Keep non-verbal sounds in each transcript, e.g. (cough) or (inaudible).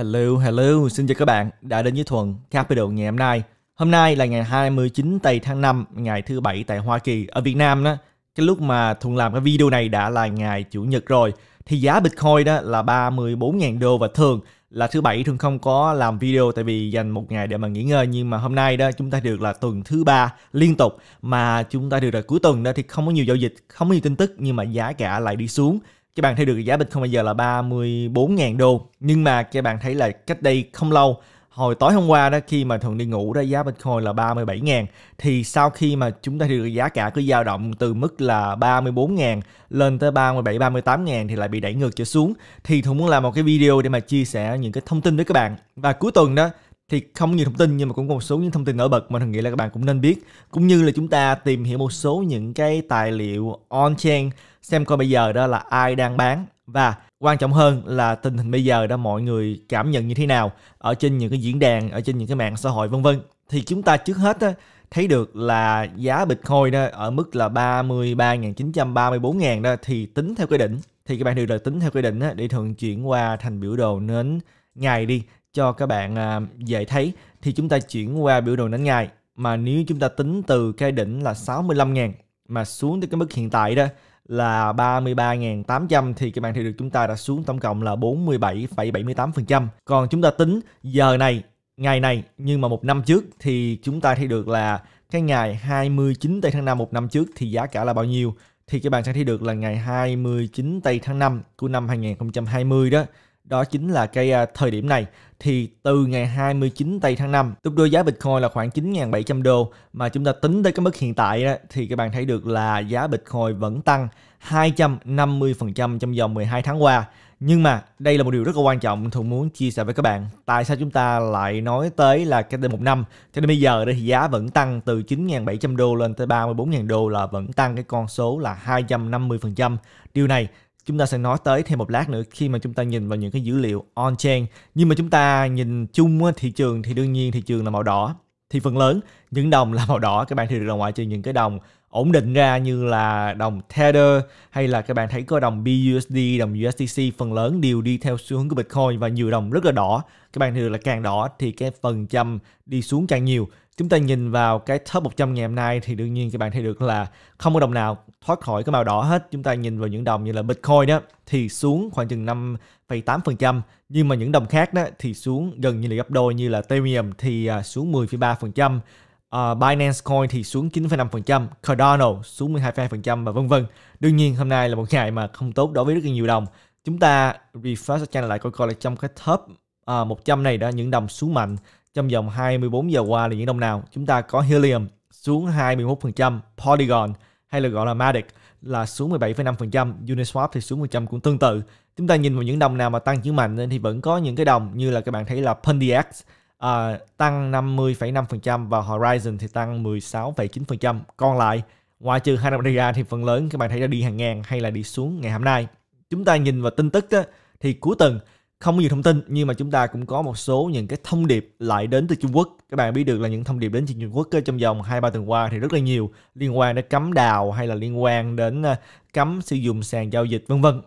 Hello, hello, xin chào các bạn đã đến với Thuận Capital ngày hôm nay. Hôm nay là ngày 29 tây tháng 5, ngày thứ bảy tại Hoa Kỳ. Ở Việt Nam đó, cái lúc mà Thuận làm cái video này đã là ngày Chủ nhật rồi. Thì giá Bitcoin đó là 34.000 đô và thường là thứ bảy thường không có làm video tại vì dành một ngày để mà nghỉ ngơi nhưng mà hôm nay đó chúng ta được là tuần thứ ba liên tục mà chúng ta được là cuối tuần đó thì không có nhiều giao dịch không có nhiều tin tức nhưng mà giá cả lại đi xuống các bạn thấy được giá Bitcoin bây giờ là 34.000 đô nhưng mà các bạn thấy là cách đây không lâu hồi tối hôm qua đó khi mà thường đi ngủ đó giá Bitcoin là 37.000 thì sau khi mà chúng ta được giá cả cứ dao động từ mức là 34.000 lên tới 37 38.000 thì lại bị đẩy ngược trở xuống thì thường muốn làm một cái video để mà chia sẻ những cái thông tin với các bạn và cuối tuần đó thì không nhiều thông tin nhưng mà cũng có một số những thông tin nổi bật mà thằng nghĩ là các bạn cũng nên biết cũng như là chúng ta tìm hiểu một số những cái tài liệu on chain xem coi bây giờ đó là ai đang bán và quan trọng hơn là tình hình bây giờ đó mọi người cảm nhận như thế nào ở trên những cái diễn đàn ở trên những cái mạng xã hội vân vân thì chúng ta trước hết á, thấy được là giá Bitcoin đó ở mức là 33.934.000 đó thì tính theo quy định thì các bạn đều là tính theo quy định đó, để thường chuyển qua thành biểu đồ nến ngày đi cho các bạn à, dễ thấy thì chúng ta chuyển qua biểu đồ đánh ngày mà nếu chúng ta tính từ cái đỉnh là 65.000 mà xuống tới cái mức hiện tại đó là 33.800 thì các bạn thị được chúng ta đã xuống tổng cộng là 47,78%. Còn chúng ta tính giờ này, ngày này nhưng mà một năm trước thì chúng ta thấy được là cái ngày 29 tây tháng 5 một năm trước thì giá cả là bao nhiêu thì các bạn sẽ thấy được là ngày 29 tây tháng 5 của năm 2020 đó đó chính là cái à, thời điểm này thì từ ngày 29 tây tháng 5 lúc đó giá Bitcoin là khoảng 9.700 đô mà chúng ta tính tới cái mức hiện tại đó, thì các bạn thấy được là giá Bitcoin vẫn tăng 250% trong vòng 12 tháng qua nhưng mà đây là một điều rất là quan trọng Thuận muốn chia sẻ với các bạn Tại sao chúng ta lại nói tới là cách đây một năm Cho đến bây giờ thì giá vẫn tăng từ 9.700 đô lên tới 34.000 đô là vẫn tăng cái con số là 250% Điều này chúng ta sẽ nói tới thêm một lát nữa khi mà chúng ta nhìn vào những cái dữ liệu on chain nhưng mà chúng ta nhìn chung thị trường thì đương nhiên thị trường là màu đỏ thì phần lớn những đồng là màu đỏ các bạn thì được là ngoại trừ những cái đồng ổn định ra như là đồng Tether hay là các bạn thấy có đồng BUSD, đồng USDC phần lớn đều đi theo xu hướng của Bitcoin và nhiều đồng rất là đỏ. Các bạn thường là càng đỏ thì cái phần trăm đi xuống càng nhiều. Chúng ta nhìn vào cái top 100 ngày hôm nay thì đương nhiên các bạn thấy được là không có đồng nào thoát khỏi cái màu đỏ hết. Chúng ta nhìn vào những đồng như là Bitcoin đó thì xuống khoảng chừng 5,8%, nhưng mà những đồng khác đó thì xuống gần như là gấp đôi như là Ethereum thì à, xuống 10,3%. Uh, Binance Coin thì xuống 9,5%, Cardano xuống 12,2% và vân vân. Đương nhiên hôm nay là một ngày mà không tốt đối với rất là nhiều đồng. Chúng ta refresh channel lại coi coi là trong cái top uh, ờ, 100 này đã những đồng xuống mạnh trong vòng 24 giờ qua là những đồng nào. Chúng ta có Helium xuống 21%, Polygon hay là gọi là Matic là xuống 17,5%, Uniswap thì xuống 100 cũng tương tự. Chúng ta nhìn vào những đồng nào mà tăng trưởng mạnh thì vẫn có những cái đồng như là các bạn thấy là Pondiex à, tăng 50,5% và Horizon thì tăng 16,9%. Còn lại ngoài trừ hai đồng ra thì phần lớn các bạn thấy đã đi hàng ngàn hay là đi xuống ngày hôm nay. Chúng ta nhìn vào tin tức á, thì cuối tuần không có nhiều thông tin nhưng mà chúng ta cũng có một số những cái thông điệp lại đến từ Trung Quốc. Các bạn biết được là những thông điệp đến từ Trung Quốc trong vòng 2 3 tuần qua thì rất là nhiều liên quan đến cấm đào hay là liên quan đến ờ, cấm sử dụng sàn giao dịch vân vân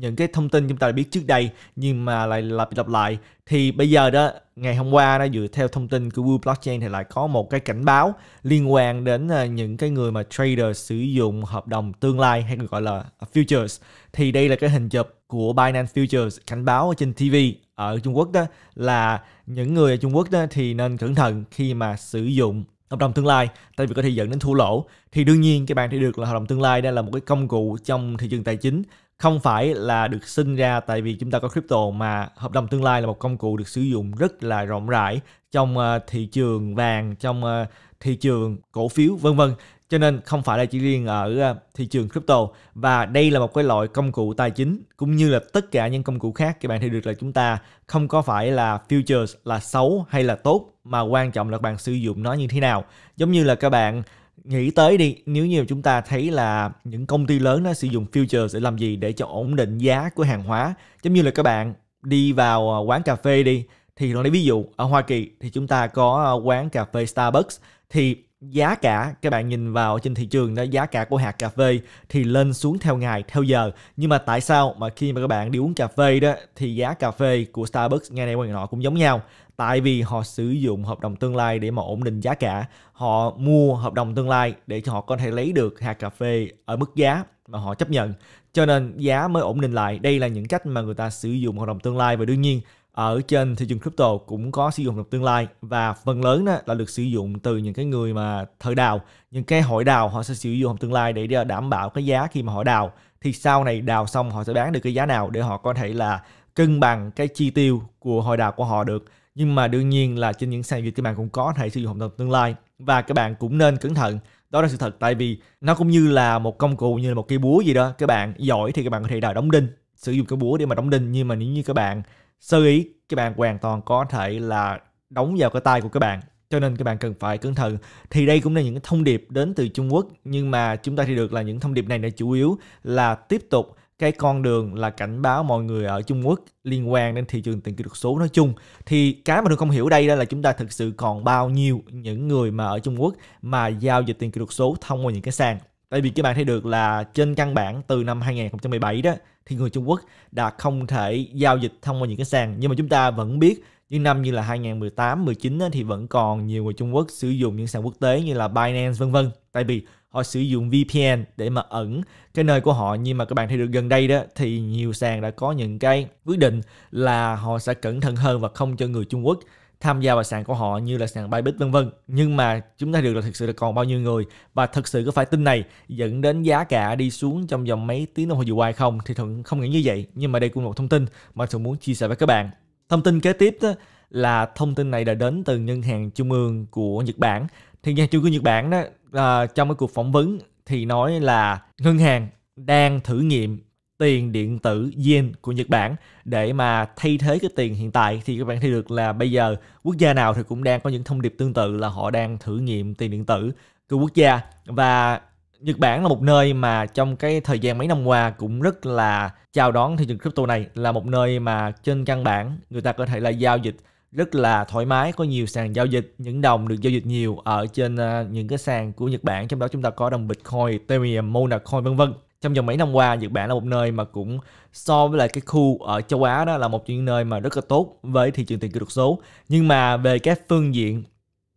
những cái thông tin chúng ta đã biết trước đây nhưng mà lại lặp lặp lại thì bây giờ đó ngày hôm qua đó dựa theo thông tin của Google Blockchain thì lại có một cái cảnh báo liên quan đến ờ, những cái người mà trader sử dụng hợp đồng tương lai hay còn gọi là futures thì đây là cái hình chụp của Binance Futures cảnh báo trên TV ở Trung Quốc đó là những người ở Trung Quốc đó thì nên cẩn thận khi mà sử dụng hợp đồng tương lai tại vì có thể dẫn đến thua lỗ thì đương nhiên các bạn thấy được là hợp đồng tương lai đây là một cái công cụ trong thị trường tài chính không phải là được sinh ra tại vì chúng ta có crypto mà hợp đồng tương lai là một công cụ được sử dụng rất là rộng rãi trong ờ, thị trường vàng trong ờ, thị trường cổ phiếu vân vân cho nên không phải là chỉ riêng ở ờ, thị trường crypto và đây là một cái loại công cụ tài chính cũng như là tất cả những công cụ khác các bạn thấy được là chúng ta không có phải là futures là xấu hay là tốt mà quan trọng là các bạn sử dụng nó như thế nào giống như là các bạn nghĩ tới đi nếu như chúng ta thấy là những công ty lớn nó sử dụng future sẽ làm gì để cho ổn định giá của hàng hóa giống như là các bạn đi vào ờ, quán cà phê đi thì nó lấy ví dụ ở Hoa Kỳ thì chúng ta có ờ, quán cà phê Starbucks thì giá cả các bạn nhìn vào trên thị trường đó giá cả của hạt cà phê thì lên xuống theo ngày theo giờ nhưng mà tại sao mà khi mà các bạn đi uống cà phê đó thì giá cà phê của Starbucks ngày nay qua ngày nọ cũng giống nhau tại vì họ sử dụng hợp đồng tương lai để mà ổn định giá cả họ mua hợp đồng tương lai để cho họ có thể lấy được hạt cà phê ở mức giá mà họ chấp nhận cho nên giá mới ổn định lại đây là những cách mà người ta sử dụng hợp đồng tương lai và đương nhiên ở trên thị trường crypto cũng có sử dụng trong tương lai và phần lớn đó là được sử dụng từ những cái người mà thợ đào những cái hội đào họ sẽ sử dụng trong tương lai để đảm bảo cái giá khi mà họ đào thì sau này đào xong họ sẽ bán được cái giá nào để họ có thể là cân bằng cái chi tiêu của hội đào của họ được nhưng mà đương nhiên là trên những sàn dịch các bạn cũng có thể sử dụng trong tương lai và các bạn cũng nên cẩn thận đó là sự thật tại vì nó cũng như là một công cụ như là một cây búa gì đó các bạn giỏi thì các bạn có thể đào đóng đinh sử dụng cái búa để mà đóng đinh nhưng mà nếu như các bạn sơ ý các bạn hoàn toàn có thể là đóng vào cái tay của các bạn cho nên các bạn cần phải cẩn thận thì đây cũng là những thông điệp đến từ Trung Quốc nhưng mà chúng ta thì được là những thông điệp này là chủ yếu là tiếp tục cái con đường là cảnh báo mọi người ở Trung Quốc liên quan đến thị trường tiền kỹ thuật số nói chung thì cái mà tôi không hiểu đây là chúng ta thực sự còn bao nhiêu những người mà ở Trung Quốc mà giao dịch tiền kỹ thuật số thông qua những cái sàn Tại vì các bạn thấy được là trên căn bản từ năm 2017 đó thì người Trung Quốc đã không thể giao dịch thông qua những cái sàn nhưng mà chúng ta vẫn biết những năm như là 2018, 19 thì vẫn còn nhiều người Trung Quốc sử dụng những sàn quốc tế như là Binance vân vân. Tại vì họ sử dụng VPN để mà ẩn cái nơi của họ nhưng mà các bạn thấy được gần đây đó thì nhiều sàn đã có những cái quyết định là họ sẽ cẩn thận hơn và không cho người Trung Quốc tham gia vào sàn của họ như là sàn Bybit vân vân nhưng mà chúng ta được là thực sự là còn bao nhiêu người và thực sự có phải tin này dẫn đến giá cả đi xuống trong vòng mấy tiếng đồng hồ vừa qua không thì thuận không nghĩ như vậy nhưng mà đây cũng là một thông tin mà thuận muốn chia sẻ với các bạn thông tin kế tiếp đó là thông tin này đã đến từ ngân hàng trung ương của Nhật Bản thì ngân hàng trung ương Nhật Bản đó à, trong cái cuộc phỏng vấn thì nói là ngân hàng đang thử nghiệm tiền điện tử yen của Nhật Bản để mà thay thế cái tiền hiện tại thì các bạn thấy được là bây giờ quốc gia nào thì cũng đang có những thông điệp tương tự là họ đang thử nghiệm tiền điện tử của quốc gia và Nhật Bản là một nơi mà trong cái thời gian mấy năm qua cũng rất là chào đón thị trường crypto này là một nơi mà trên căn bản người ta có thể là giao dịch rất là thoải mái có nhiều sàn giao dịch những đồng được giao dịch nhiều ở trên ờ, những cái sàn của Nhật Bản trong đó chúng ta có đồng Bitcoin, Ethereum, Monacoin vân vân trong vòng mấy năm qua Nhật Bản là một nơi mà cũng so với lại cái khu ở châu Á đó là một những nơi mà rất là tốt với thị trường tiền kỹ thuật số nhưng mà về các phương diện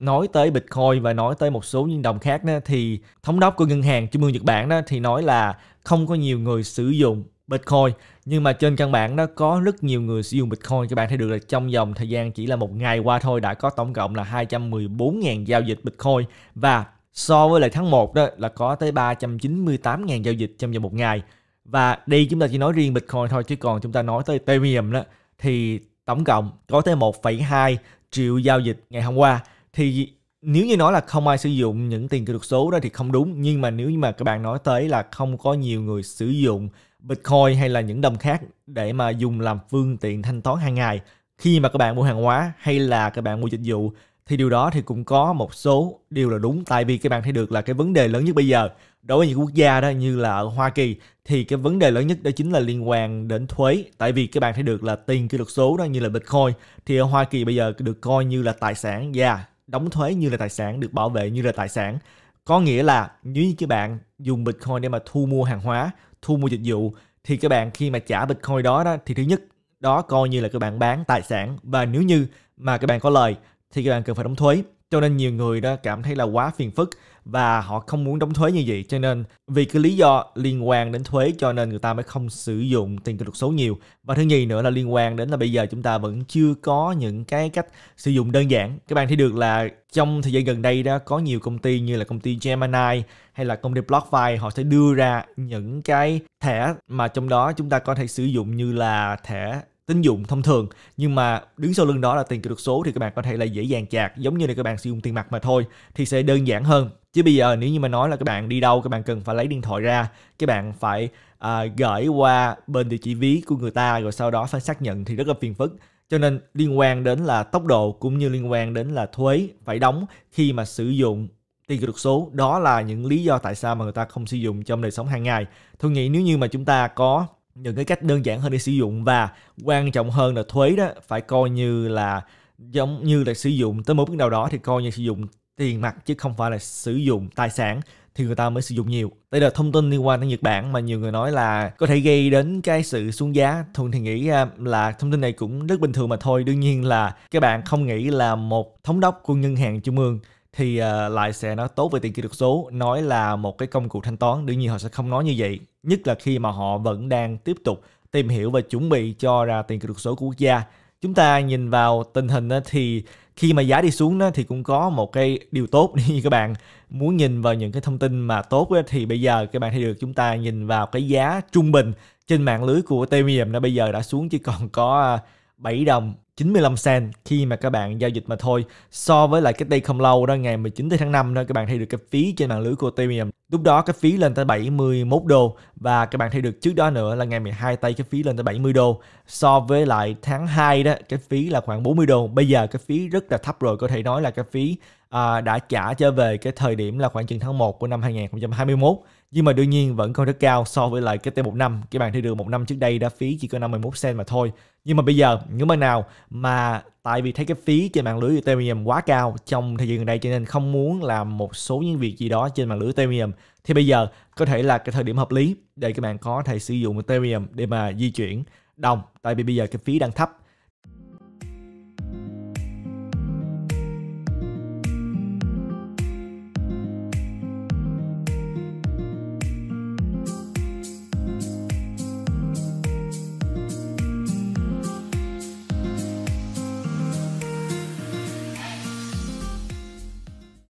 nói tới Bitcoin và nói tới một số những đồng khác đó, thì thống đốc của ngân hàng trung ương Nhật Bản đó thì nói là không có nhiều người sử dụng Bitcoin nhưng mà trên căn bản nó có rất nhiều người sử dụng Bitcoin các bạn thấy được là trong vòng thời gian chỉ là một ngày qua thôi đã có tổng cộng là 214.000 giao dịch Bitcoin và so với lại tháng 1 đó là có tới 398.000 giao dịch trong vòng một ngày. Và đây chúng ta chỉ nói riêng Bitcoin thôi chứ còn chúng ta nói tới Ethereum đó thì tổng cộng có tới 1,2 triệu giao dịch ngày hôm qua. Thì nếu như nói là không ai sử dụng những tiền kỹ thuật số đó thì không đúng nhưng mà nếu như mà các bạn nói tới là không có nhiều người sử dụng Bitcoin hay là những đồng khác để mà dùng làm phương tiện thanh toán hàng ngày khi mà các bạn mua hàng hóa hay là các bạn mua dịch vụ thì điều đó thì cũng có một số điều là đúng tại vì các bạn thấy được là cái vấn đề lớn nhất bây giờ đối với những quốc gia đó như là ở Hoa Kỳ thì cái vấn đề lớn nhất đó chính là liên quan đến thuế tại vì các bạn thấy được là tiền kỹ thuật số đó như là Bitcoin thì ở Hoa Kỳ bây giờ được coi như là tài sản và yeah, đóng thuế như là tài sản được bảo vệ như là tài sản có nghĩa là nếu như các bạn dùng Bitcoin để mà thu mua hàng hóa thu mua dịch vụ thì các bạn khi mà trả Bitcoin đó, đó thì thứ nhất đó coi như là các bạn bán tài sản và nếu như mà các bạn có lời thì các bạn cần phải đóng thuế cho nên nhiều người đó cảm thấy là quá phiền phức và họ không muốn đóng thuế như vậy cho nên vì cái lý do liên quan đến thuế cho nên người ta mới không sử dụng tiền kỹ thuật số nhiều và thứ nhì nữa là liên quan đến là bây giờ chúng ta vẫn chưa có những cái cách sử dụng đơn giản các bạn thấy được là trong thời gian gần đây đó có nhiều công ty như là công ty Gemini hay là công ty BlockFi họ sẽ đưa ra những cái thẻ mà trong đó chúng ta có thể sử dụng như là thẻ tín dụng thông thường nhưng mà đứng sau lưng đó là tiền kỹ thuật số thì các bạn có thể là dễ dàng chạc giống như là các bạn sử dụng tiền mặt mà thôi thì sẽ đơn giản hơn chứ bây giờ nếu như mà nói là các bạn đi đâu các bạn cần phải lấy điện thoại ra các bạn phải à, gửi qua bên địa chỉ ví của người ta rồi sau đó phải xác nhận thì rất là phiền phức cho nên liên quan đến là tốc độ cũng như liên quan đến là thuế phải đóng khi mà sử dụng tiền kỹ thuật số đó là những lý do tại sao mà người ta không sử dụng trong đời sống hàng ngày tôi nghĩ nếu như mà chúng ta có những cái cách đơn giản hơn để sử dụng và quan trọng hơn là thuế đó phải coi như là giống như là sử dụng tới một mức nào đó thì coi như sử dụng tiền mặt chứ không phải là sử dụng tài sản thì người ta mới sử dụng nhiều. Đây là thông tin liên quan đến Nhật Bản mà nhiều người nói là có thể gây đến cái sự xuống giá. Thường thì nghĩ à, là thông tin này cũng rất bình thường mà thôi. Đương nhiên là các bạn không nghĩ là một thống đốc của ngân hàng trung ương thì uh, ờ, lại sẽ nói tốt về tiền kỹ thuật số nói là một cái công cụ thanh toán đương nhiên họ sẽ không nói như vậy nhất là khi mà họ vẫn đang tiếp tục tìm hiểu và chuẩn bị cho ra tiền kỹ thuật số của quốc gia chúng ta nhìn vào tình hình thì khi mà giá đi xuống thì cũng có một cái điều tốt như (laughs) các bạn muốn nhìn vào những cái thông tin mà tốt thì bây giờ các bạn thấy được chúng ta nhìn vào cái giá trung bình trên mạng lưới của Ethereum nó bây giờ đã xuống chỉ còn có 7 à, đồng 95 cent khi mà các bạn giao dịch mà thôi so với lại cách đây không lâu đó ngày 19 tháng 5 đó các bạn thấy được cái phí trên mạng lưới của Ethereum lúc đó cái phí lên tới 71 đô và các bạn thấy được trước đó nữa là ngày 12 tây cái phí lên tới 70 đô so với lại tháng 2 đó cái phí là khoảng 40 đô bây giờ cái phí rất là thấp rồi có thể nói là cái phí à, đã trả trở về cái thời điểm là khoảng chừng tháng 1 của năm 2021 nhưng mà đương nhiên vẫn còn rất cao so với lại cái T1 năm cái bàn thị trường một năm trước đây đã phí chỉ có 51 cent mà thôi nhưng mà bây giờ những bạn nào mà tại vì thấy cái phí trên mạng lưới Ethereum quá cao trong thời gian gần đây cho nên không muốn làm một số những việc gì đó trên mạng lưới Ethereum thì bây giờ có thể là cái thời điểm hợp lý để các bạn có thể sử dụng Ethereum để mà di chuyển đồng tại vì bây giờ cái phí đang thấp